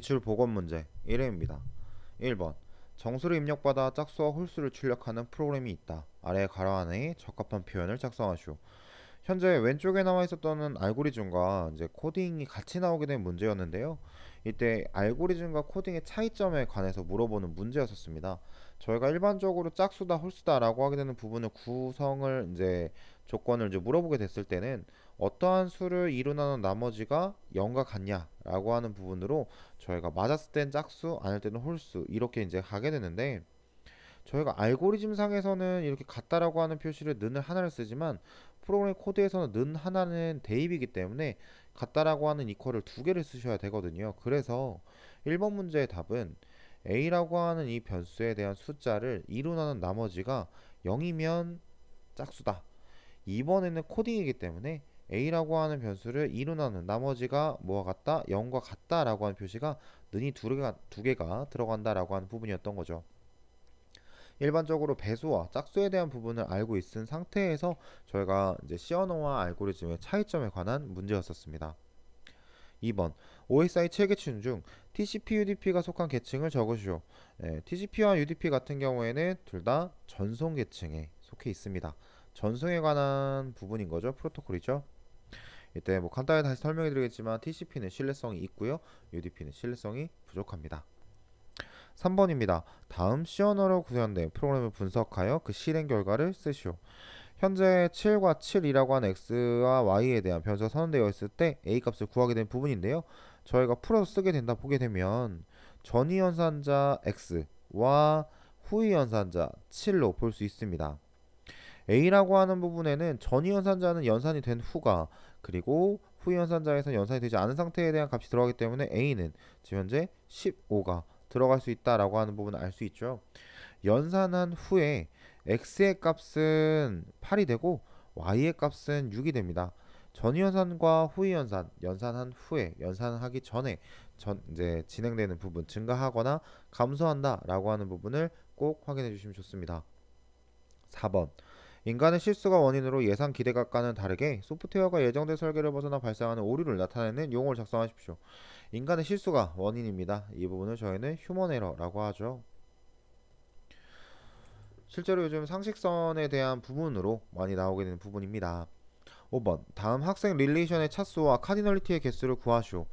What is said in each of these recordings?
기출보건 문제 1회입니다. 1번 정수를 입력받아 짝수와 홀수를 출력하는 프로그램이 있다. 아래 가로 안에 적합한 표현을 작성하시오. 현재 왼쪽에 나와 있었던 알고리즘과 이제 코딩이 같이 나오게 된 문제였는데요. 이때 알고리즘과 코딩의 차이점에 관해서 물어보는 문제였었습니다. 저희가 일반적으로 짝수다 홀수다라고 하게 되는 부분을 구성을 이제 조건을 이제 물어보게 됐을 때는 어떠한 수를 이루나는 나머지가 0과 같냐라고 하는 부분으로 저희가 맞았을 땐 짝수, 아닐 때는 홀수 이렇게 이제 가게 되는데 저희가 알고리즘상에서는 이렇게 같다라고 하는 표시를 는을 하나를 쓰지만 프로그램 코드에서는 는 하나는 대입이기 때문에 같다라고 하는 이퀄을 두 개를 쓰셔야 되거든요. 그래서 1번 문제의 답은 a라고 하는 이 변수에 대한 숫자를 이론나는 나머지가 0이면 짝수다. 2번에는 코딩이기 때문에 a라고 하는 변수를 2로 나는 나머지가 뭐와 같다? 0과 같다 라고 하는 표시가 는이 두 개가, 두 개가 들어간다 라고 하는 부분이었던 거죠. 일반적으로 배수와 짝수에 대한 부분을 알고 있은 상태에서 저희가 이제 C 언어와 알고리즘의 차이점에 관한 문제였었습니다. 2번 OSI 7계층 중 TCP, UDP가 속한 계층을 적으시오. 예, TCP와 UDP 같은 경우에는 둘 다 전송 계층에 속해 있습니다. 전송에 관한 부분인 거죠. 프로토콜이죠. 이때 뭐 간단히 다시 설명해 드리겠지만 TCP는 신뢰성이 있고요. UDP는 신뢰성이 부족합니다. 3번입니다. 다음 C 언어로 구현된 프로그램을 분석하여 그 실행 결과를 쓰시오. 현재 7과 7이라고 한 x와 y에 대한 변수가 선언되어 있을 때 a 값을 구하게 된 부분인데요. 저희가 풀어서 쓰게 된다 보게 되면 전위 연산자 x와 후위 연산자 7로 볼 수 있습니다. A라고 하는 부분에는 전이 연산자는 연산이 된 후가 그리고 후이 연산자에서 연산이 되지 않은 상태에 대한 값이 들어가기 때문에 A는 지금 현재 15가 들어갈 수 있다라고 하는 부분을 알 수 있죠. 연산한 후에 x의 값은 8이 되고 y의 값은 6이 됩니다. 전연산과 이 후연산, 이 연산한 후에 연산하기 전에 전 이제 진행되는 부분 증가하거나 감소한다라고 하는 부분을 꼭 확인해 주시면 좋습니다. 4번 인간의 실수가 원인으로 예상 기대각과는 다르게 소프트웨어가 예정된 설계를 벗어나 발생하는 오류를 나타내는 용어를 작성하십시오. 인간의 실수가 원인입니다. 이 부분을 저희는 휴먼 에러라고 하죠. 실제로 요즘 상식선에 대한 부분으로 많이 나오게 되는 부분입니다. 5번 다음 학생 릴레이션의 차수와 카디널리티의 개수를 구하시오.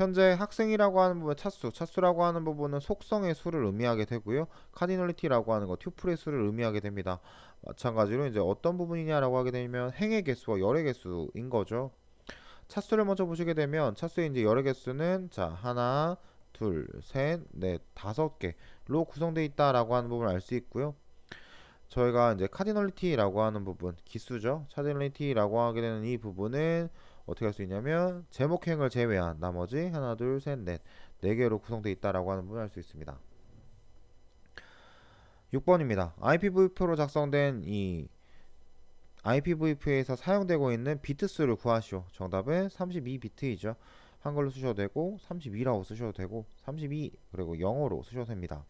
현재 학생이라고 하는 부분 은 차수, 차수라고 하는 부분은 속성의 수를 의미하게 되고요. 카디널리티라고 하는 거 튜플의 수를 의미하게 됩니다. 마찬가지로 이제 어떤 부분이냐라고 하게 되면 행의 개수와 열의 개수인 거죠. 차수를 먼저 보시게 되면 차수의 이제 열의 개수는 자 하나, 둘, 셋, 넷, 다섯 개로 구성되어 있다라고 하는 부분을 알 수 있고요. 저희가 이제 카디널리티라고 하는 부분 기수죠. 카디널리티라고 하게 되는 이 부분은 어떻게 할 수 있냐면 제목행을 제외한 나머지 하나 둘 셋넷 네 개로 구성되어 있다라고 하는 분할수 있습니다. 6번입니다. IPV표로 작성된 이 IPVP에서 사용되고 있는 비트 수를 구하시오. 정답은 32비트이죠. 한글로 쓰셔도 되고 32라고 쓰셔도 되고 32 그리고 영어로 쓰셔도 됩니다.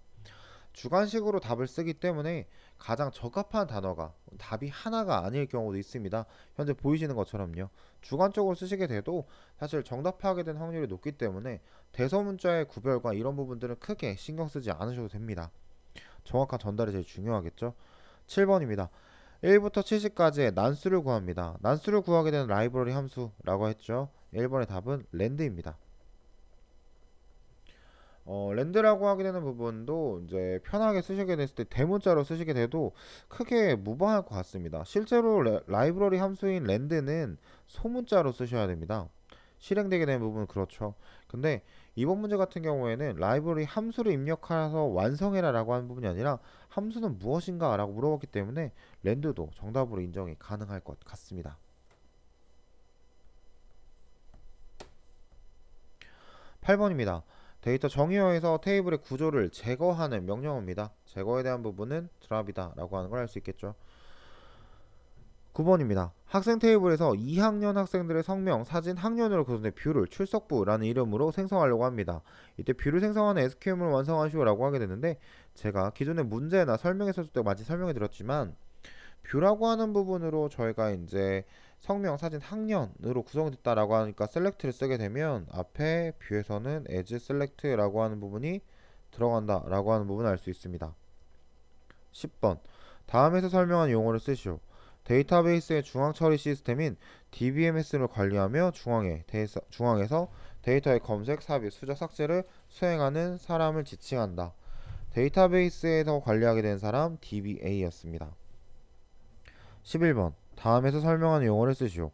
주관식으로 답을 쓰기 때문에 가장 적합한 단어가 답이 하나가 아닐 경우도 있습니다. 현재 보이시는 것처럼요. 주관적으로 쓰시게 돼도 사실 정답하게 된 확률이 높기 때문에 대서 문자의 구별과 이런 부분들은 크게 신경 쓰지 않으셔도 됩니다. 정확한 전달이 제일 중요하겠죠. 7번입니다. 1부터 70까지의 난수를 구합니다. 난수를 구하게 되는 라이브러리 함수라고 했죠. 1번의 답은 랜드입니다. 어, 랜드라고 하게 되는 부분도 이제 편하게 쓰시게 됐을 때 대문자로 쓰시게 돼도 크게 무방할 것 같습니다. 실제로 레, 라이브러리 함수인 랜드는 소문자로 쓰셔야 됩니다. 실행되게 되는 부분은 그렇죠. 근데 이번 문제 같은 경우에는 라이브러리 함수를 입력하여서 완성해라 라고 하는 부분이 아니라 함수는 무엇인가 라고 물어봤기 때문에 랜드도 정답으로 인정이 가능할 것 같습니다. 8번입니다 데이터 정의어에서 테이블의 구조를 제거하는 명령어입니다. 제거에 대한 부분은 드랍이다 라고 하는 걸 알 수 있겠죠. 9번입니다. 학생 테이블에서 2학년 학생들의 성명, 사진, 학년으로 구성된 뷰를 출석부라는 이름으로 생성하려고 합니다. 이때 뷰를 생성하는 s q l 을 완성하시오라고 하게 되는데 제가 기존의 문제나 설명했었을 때 마치 설명해 드렸지만 뷰라고 하는 부분으로 저희가 이제 성명, 사진, 학년으로 구성됐다라고 하니까 셀렉트를 쓰게 되면 앞에 뷰에서는 as select라고 하는 부분이 들어간다라고 하는 부분을 알 수 있습니다. 10번 다음에서 설명한 용어를 쓰시오. 데이터베이스의 중앙 처리 시스템인 DBMS를 관리하며 중앙에 데이터, 중앙에서 데이터의 검색, 삽입, 수정, 삭제를 수행하는 사람을 지칭한다. 데이터베이스에서 관리하게 된 사람 DBA였습니다. 11번 다음에서 설명하는 용어를 쓰시오.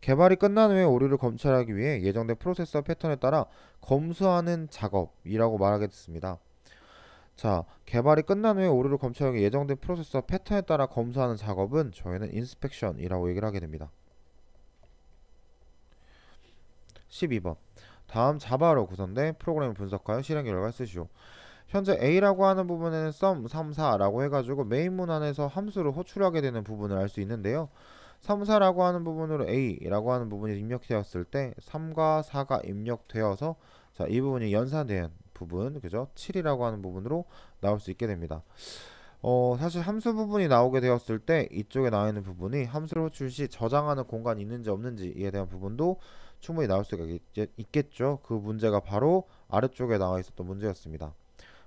개발이 끝난 후에 오류를 검출하기 위해 예정된 프로세서 패턴에 따라 검수하는 작업이라고 말하겠습니다. 자, 개발이 끝난 후에 오류를 검출하기 예정된 프로세서 패턴에 따라 검수하는 작업은 저희는 인스펙션이라고 얘기를 하게 됩니다. 12번 다음 자바로 구성된 프로그램 을 분석하여 실행 결과를 쓰시오. 현재 A라고 하는 부분에는 sum, 3, 4라고 해가지고 메인 문안에서 함수를 호출하게 되는 부분을 알 수 있는데요. 3, 4라고 하는 부분으로 A라고 하는 부분이 입력되었을 때 3과 4가 입력되어서 자, 이 부분이 연산된 부분, 그죠? 7이라고 하는 부분으로 나올 수 있게 됩니다. 어, 사실 함수 부분이 나오게 되었을 때 이쪽에 나와 있는 부분이 함수를 호출 시 저장하는 공간이 있는지 없는지에 대한 부분도 충분히 나올 수가 있, 있겠죠. 그 문제가 바로 아래쪽에 나와 있었던 문제였습니다.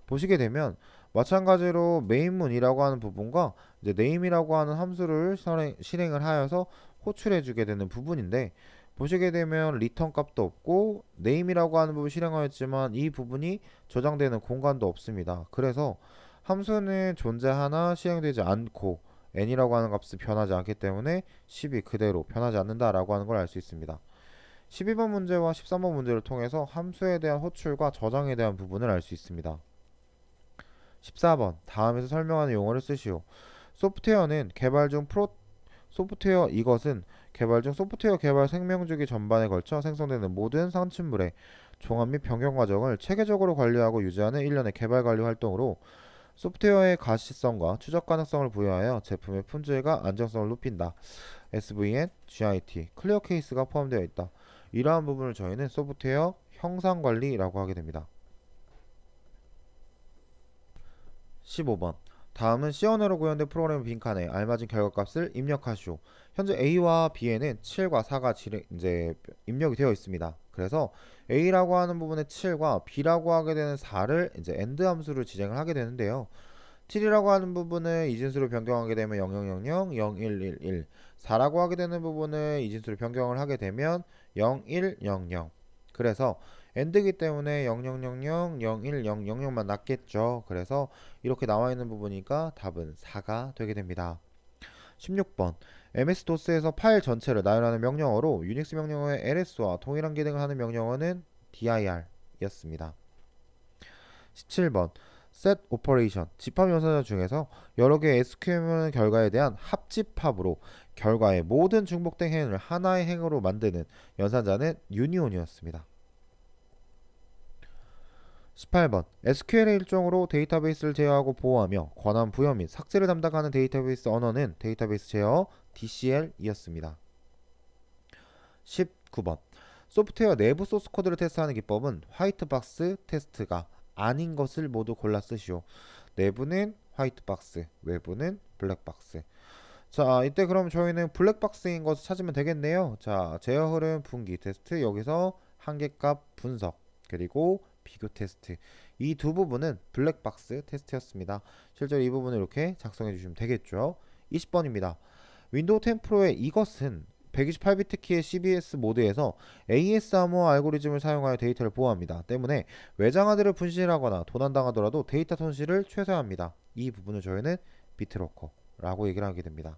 보시게 되면 마찬가지로 메인문이라고 하는 부분과 이제 네임이라고 하는 함수를 실행, 을 하여서 호출해 주게 되는 부분인데 보시게 되면 리턴 값도 없고 네임이라고 하는 부분 실행하였지만 이 부분이 저장되는 공간도 없습니다. 그래서 함수는 존재하나 실행되지 않고 n이라고 하는 값은 변하지 않기 때문에 10이 그대로 변하지 않는다라고 하는 걸 알 수 있습니다. 12번 문제와 13번 문제를 통해서 함수에 대한 호출과 저장에 대한 부분을 알 수 있습니다. 14번 다음에서 설명하는 용어를 쓰시오. 소프트웨어는 개발 중 프로 소프트웨어 이것은 개발 중 소프트웨어 개발 생명주기 전반에 걸쳐 생성되는 모든 상출물의 종합 및 변경 과정을 체계적으로 관리하고 유지하는 일련의 개발 관리 활동으로 소프트웨어의 가시성과 추적 가능성을 부여하여 제품의 품질과 안정성을 높인다. SVN, GIT, 클리어 케이스가 포함되어 있다. 이러한 부분을 저희는 소프트웨어 형상 관리라고 하게 됩니다. 15번 다음은 시연으로 구현된 프로그램 빈칸에 알맞은 결과값을 입력하시오. 현재 A와 B에는 7과 4가 이제 입력이 되어 있습니다. 그래서 A라고 하는 부분에 7과 B라고 하게 되는 4를 이제 AND 함수를 지정을 하게 되는데요. 7이라고 하는 부분을 이진수로 변경하게 되면 0000, 0111 4라고 하게 되는 부분을 이진수로 변경을 하게 되면 0100 그래서 엔드기 때문에 0000, 01, 000만 낮겠죠 그래서 이렇게 나와 있는 부분이니까 답은 4가 되게 됩니다. 16번 MS-DOS에서 파일 전체를 나열하는 명령어로 유닉스 명령어의 ls와 동일한 기능을 하는 명령어는 dir 였습니다. 17번 set operation, 집합 연산자 중에서 여러 개의 SQL 결과에 대한 합집합으로 결과의 모든 중복된 행을 하나의 행으로 만드는 연산자는 유니온이었습니다. 18번 SQL의 일종으로 데이터베이스를 제어하고 보호하며 권한 부여 및 삭제를 담당하는 데이터베이스 언어는 데이터베이스 제어 DCL이었습니다. 19번 소프트웨어 내부 소스 코드를 테스트하는 기법은 화이트박스 테스트가 아닌 것을 모두 골라 쓰시오. 내부는 화이트 박스, 외부는 블랙 박스. 자, 이때 그럼 저희는 블랙 박스인 것을 찾으면 되겠네요. 자, 제어 흐름 분기 테스트 여기서 한계값 분석 그리고 비교 테스트 이 두 부분은 블랙 박스 테스트였습니다. 실제로 이 부분을 이렇게 작성해 주시면 되겠죠. 20번입니다. 윈도우 10 프로의 이것은 128비트 키의 CBS 모드에서 AS 암호 알고리즘을 사용하여 데이터를 보호합니다. 때문에 외장하드를 분실하거나 도난당하더라도 데이터 손실을 최소화합니다. 이 부분을 저희는 비트로커라고 얘기를 하게 됩니다.